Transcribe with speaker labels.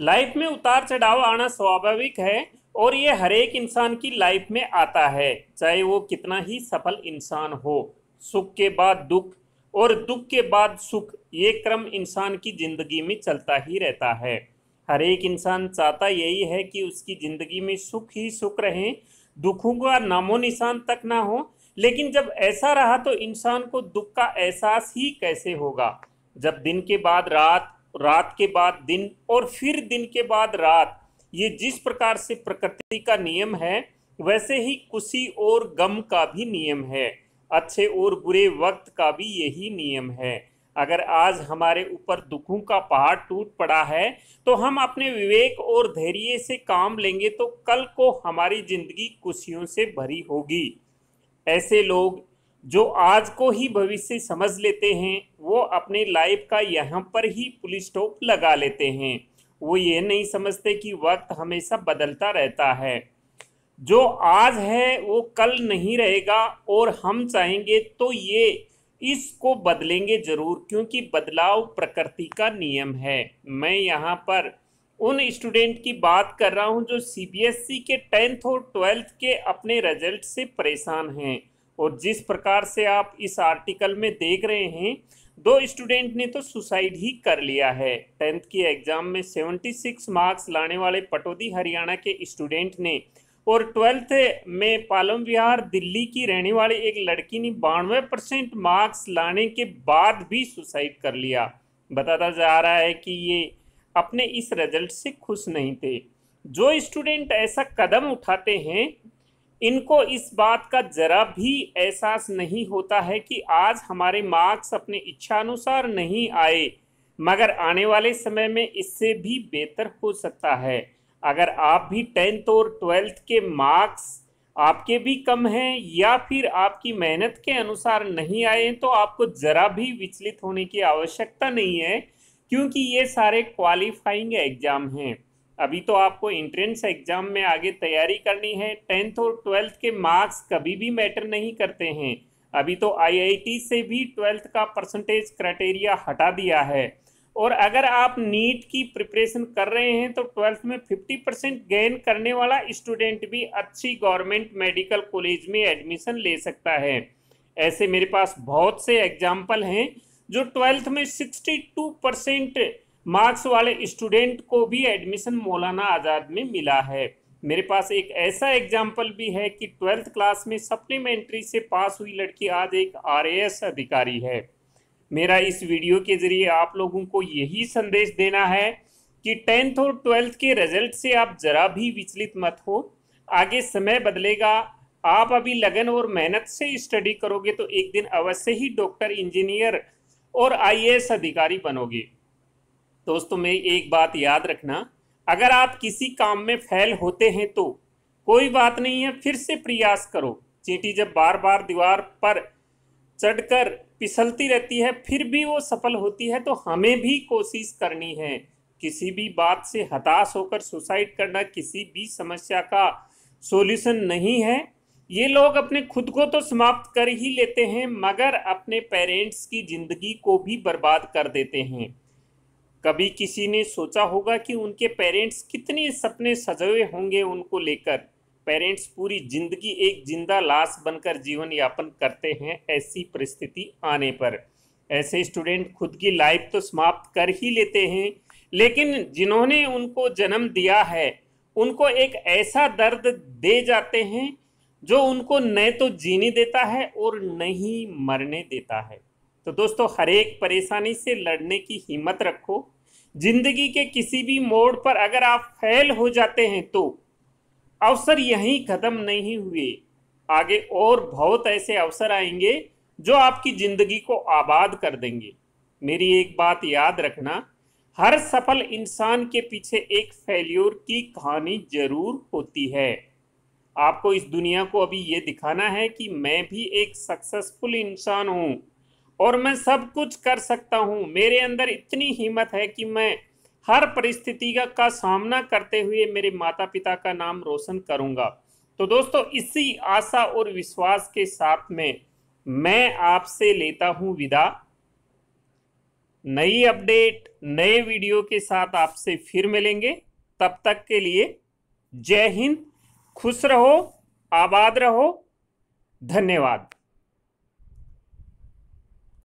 Speaker 1: life में उतार चढ़ाव आना स्वाभाविक है और ये हर एक इंसान की लाइफ में आता है चाहे वो कितना ही सफल इंसान हो सुख के बाद दुख और दुख के बाद सुख ये क्रम इंसान की ज़िंदगी में चलता ही रहता है हर एक इंसान चाहता यही है कि उसकी ज़िंदगी में सुख ही सुख रहें दुखों का नामो निशान तक ना हो लेकिन जब ऐसा रहा तो इंसान को दुख का एहसास ही कैसे होगा जब दिन के बाद रात रात के बाद दिन और फिर दिन के बाद रात ये जिस प्रकार से प्रकृति का नियम है वैसे ही खुशी और गम का भी नियम है अच्छे और बुरे वक्त का भी यही नियम है अगर आज हमारे ऊपर दुखों का पहाड़ टूट पड़ा है तो हम अपने विवेक और धैर्य से काम लेंगे तो कल को हमारी जिंदगी खुशियों से भरी होगी ऐसे लोग जो आज को ही भविष्य समझ लेते हैं वो अपने लाइफ का यहाँ पर ही पुलिस स्टॉप लगा लेते हैं वो ये नहीं समझते कि वक्त हमेशा बदलता रहता है जो आज है वो कल नहीं रहेगा और हम चाहेंगे तो ये इसको बदलेंगे जरूर क्योंकि बदलाव प्रकृति का नियम है मैं यहाँ पर उन स्टूडेंट की बात कर रहा हूँ जो सीबीएसई e के टेंथ और ट्वेल्थ के अपने रिजल्ट से परेशान हैं और जिस प्रकार से आप इस आर्टिकल में देख रहे हैं दो स्टूडेंट ने तो सुसाइड ही कर लिया है टेंथ के एग्ज़ाम में 76 मार्क्स लाने वाले पटौदी हरियाणा के स्टूडेंट ने और ट्वेल्थ में पालम विहार दिल्ली की रहने वाली एक लड़की ने बानवे परसेंट मार्क्स लाने के बाद भी सुसाइड कर लिया बताता जा रहा है कि ये अपने इस रिजल्ट से खुश नहीं थे जो स्टूडेंट ऐसा कदम उठाते हैं इनको इस बात का ज़रा भी एहसास नहीं होता है कि आज हमारे मार्क्स अपने इच्छानुसार नहीं आए मगर आने वाले समय में इससे भी बेहतर हो सकता है अगर आप भी टेंथ और ट्वेल्थ के मार्क्स आपके भी कम हैं या फिर आपकी मेहनत के अनुसार नहीं आए तो आपको ज़रा भी विचलित होने की आवश्यकता नहीं है क्योंकि ये सारे क्वालिफाइंग एग्ज़ाम हैं अभी तो आपको इंट्रेंस एग्जाम में आगे तैयारी करनी है टेंथ और ट्वेल्थ के मार्क्स कभी भी मैटर नहीं करते हैं अभी तो आईआईटी से भी ट्वेल्थ का परसेंटेज क्राइटेरिया हटा दिया है और अगर आप नीट की प्रिपरेशन कर रहे हैं तो ट्वेल्थ में फिफ्टी परसेंट गेन करने वाला स्टूडेंट भी अच्छी गवर्नमेंट मेडिकल कॉलेज में एडमिशन ले सकता है ऐसे मेरे पास बहुत से एग्जाम्पल हैं जो ट्वेल्थ में सिक्सटी टू परसेंट मार्क्स वाले स्टूडेंट को भी एडमिशन मौलाना आज़ाद में मिला है मेरे पास एक ऐसा एग्जाम्पल भी है कि ट्वेल्थ क्लास में सप्लीमेंट्री से पास हुई लड़की आज एक आरएएस अधिकारी है मेरा इस वीडियो के ज़रिए आप लोगों को यही संदेश देना है कि टेंथ और ट्वेल्थ के रिजल्ट से आप ज़रा भी विचलित मत हो आगे समय बदलेगा आप अभी लगन और मेहनत से स्टडी करोगे तो एक दिन अवश्य ही डॉक्टर इंजीनियर और आईएएस अधिकारी बनोगे दोस्तों में एक बात याद रखना अगर आप किसी काम में फेल होते हैं तो कोई बात नहीं है फिर से प्रयास करो चींटी जब बार बार दीवार पर चढ़कर पिसलती रहती है फिर भी वो सफल होती है तो हमें भी कोशिश करनी है किसी भी बात से हताश होकर सुसाइड करना किसी भी समस्या का सॉल्यूशन नहीं है ये लोग अपने खुद को तो समाप्त कर ही लेते हैं मगर अपने पेरेंट्स की ज़िंदगी को भी बर्बाद कर देते हैं कभी किसी ने सोचा होगा कि उनके पेरेंट्स कितने सपने सजे होंगे उनको लेकर पेरेंट्स पूरी जिंदगी एक जिंदा लाश बनकर जीवन यापन करते हैं ऐसी परिस्थिति आने पर ऐसे स्टूडेंट खुद की लाइफ तो समाप्त कर ही लेते हैं लेकिन जिन्होंने उनको जन्म दिया है उनको एक ऐसा दर्द दे जाते हैं जो उनको न तो जीने देता है और न ही मरने देता है तो दोस्तों हर एक परेशानी से लड़ने की हिम्मत रखो जिंदगी के किसी भी मोड़ पर अगर आप फेल हो जाते हैं तो अवसर यहीं खत्म नहीं हुए आगे और बहुत ऐसे अवसर आएंगे जो आपकी जिंदगी को आबाद कर देंगे मेरी एक बात याद रखना हर सफल इंसान के पीछे एक फेल्योर की कहानी जरूर होती है आपको इस दुनिया को अभी ये दिखाना है कि मैं भी एक सक्सेसफुल इंसान हूँ और मैं सब कुछ कर सकता हूँ मेरे अंदर इतनी हिम्मत है कि मैं हर परिस्थिति का, का सामना करते हुए मेरे माता पिता का नाम रोशन करूँगा तो दोस्तों इसी आशा और विश्वास के साथ में मैं आपसे लेता हूँ विदा नई अपडेट नए वीडियो के साथ आपसे फिर मिलेंगे तब तक के लिए जय हिंद खुश रहो आबाद रहो धन्यवाद